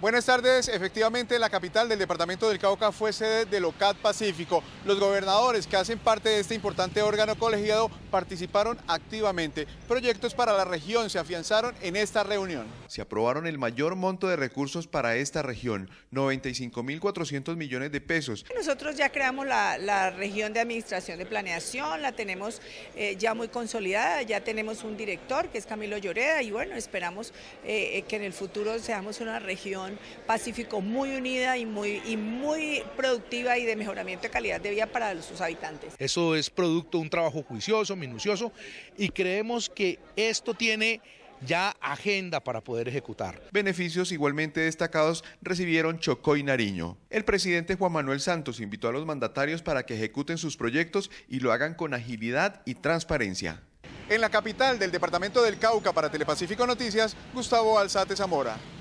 Buenas tardes. Efectivamente, la capital del departamento del Cauca fue sede del OCAD Pacífico. Los gobernadores que hacen parte de este importante órgano colegiado participaron activamente. Proyectos para la región se afianzaron en esta reunión. Se aprobaron el mayor monto de recursos para esta región, 95.400 millones de pesos. Nosotros ya creamos la, región de administración de planeación, la tenemos eh, ya muy consolidada, ya tenemos un director que es Camilo Lloreda y bueno, esperamos eh, eh, que en el futuro seamos una región Pacífico muy unida y muy, y muy productiva y de mejoramiento de calidad de vida para sus habitantes. Eso es producto de un trabajo juicioso, minucioso y creemos que esto tiene ya agenda para poder ejecutar. Beneficios igualmente destacados recibieron Chocó y Nariño. El presidente Juan Manuel Santos invitó a los mandatarios para que ejecuten sus proyectos y lo hagan con agilidad y transparencia. En la capital del departamento del Cauca para Telepacífico Noticias, Gustavo Alzate Zamora.